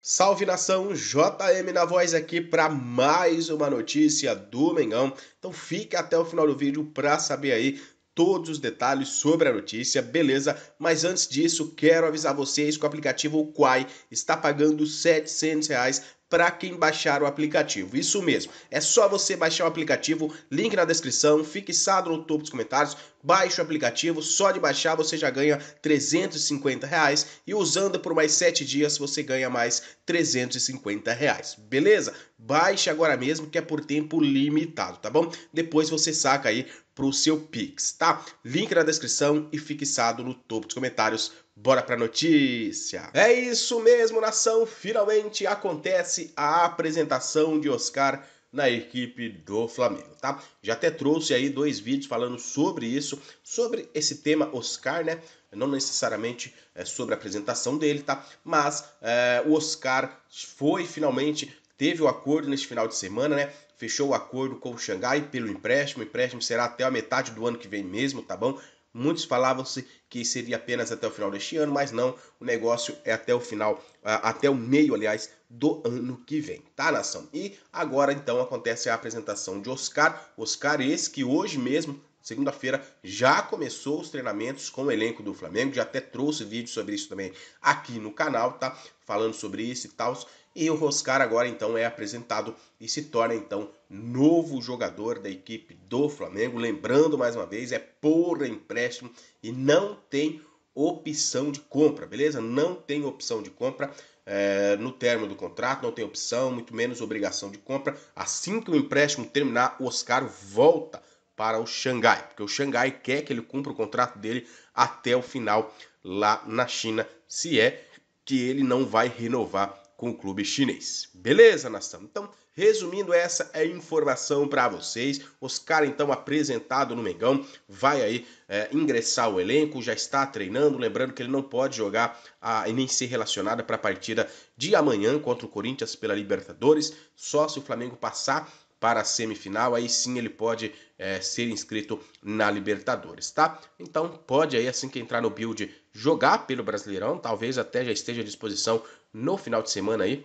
Salve nação, JM na voz aqui para mais uma notícia do Mengão. Então fique até o final do vídeo para saber aí todos os detalhes sobre a notícia, beleza? Mas antes disso, quero avisar vocês que o aplicativo Quai está pagando R$ 700 reais para quem baixar o aplicativo. Isso mesmo, é só você baixar o aplicativo, link na descrição, fixado no topo dos comentários. Baixe o aplicativo, só de baixar você já ganha 350 reais e usando por mais 7 dias você ganha mais 350 reais, beleza? Baixe agora mesmo que é por tempo limitado, tá bom? Depois você saca aí pro seu Pix, tá? Link na descrição e fixado no topo dos comentários. Bora pra notícia! É isso mesmo, nação! Finalmente acontece a apresentação de Oscar na equipe do Flamengo, tá? Já até trouxe aí dois vídeos falando sobre isso, sobre esse tema Oscar, né? Não necessariamente é, sobre a apresentação dele, tá? Mas é, o Oscar foi finalmente teve o acordo neste final de semana, né? Fechou o acordo com o Xangai pelo empréstimo. O empréstimo será até a metade do ano que vem mesmo, tá bom? Muitos falavam-se que seria apenas até o final deste ano, mas não, o negócio é até o final, até o meio, aliás, do ano que vem, tá, nação? E agora então acontece a apresentação de Oscar, Oscar esse que hoje mesmo Segunda-feira já começou os treinamentos com o elenco do Flamengo, já até trouxe vídeo sobre isso também aqui no canal, tá? Falando sobre isso e tal. E o Oscar agora então é apresentado e se torna então novo jogador da equipe do Flamengo. Lembrando mais uma vez, é por empréstimo e não tem opção de compra, beleza? Não tem opção de compra é, no término do contrato, não tem opção, muito menos obrigação de compra. Assim que o empréstimo terminar, o Oscar volta para o Xangai, porque o Xangai quer que ele cumpra o contrato dele até o final lá na China, se é que ele não vai renovar com o clube chinês. Beleza, nação? Então, resumindo, essa é a informação para vocês. Oscar, então, apresentado no Mengão, vai aí é, ingressar o elenco, já está treinando. Lembrando que ele não pode jogar a, e nem ser relacionado para a partida de amanhã contra o Corinthians pela Libertadores, só se o Flamengo passar para a semifinal, aí sim ele pode é, ser inscrito na Libertadores, tá? Então pode aí, assim que entrar no build, jogar pelo Brasileirão, talvez até já esteja à disposição no final de semana aí,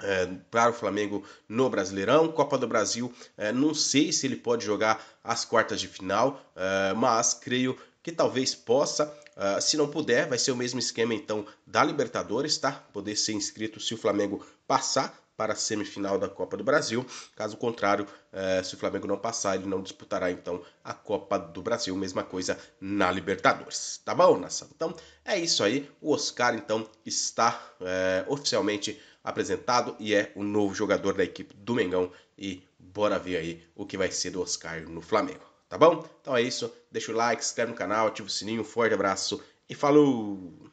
é, para o Flamengo no Brasileirão. Copa do Brasil, é, não sei se ele pode jogar as quartas de final, é, mas creio que talvez possa. se não puder, vai ser o mesmo esquema então da Libertadores, tá? Poder ser inscrito se o Flamengo passar para a semifinal da Copa do Brasil. Caso contrário, eh, se o Flamengo não passar, ele não disputará então a Copa do Brasil. Mesma coisa na Libertadores. Tá bom, nação? Então é isso aí. O Oscar então está eh, oficialmente apresentado e é o novo jogador da equipe do Mengão. E bora ver aí o que vai ser do Oscar no Flamengo. Tá bom? Então é isso. Deixa o like, se inscreve no canal, ativa o sininho. Um forte abraço e falou!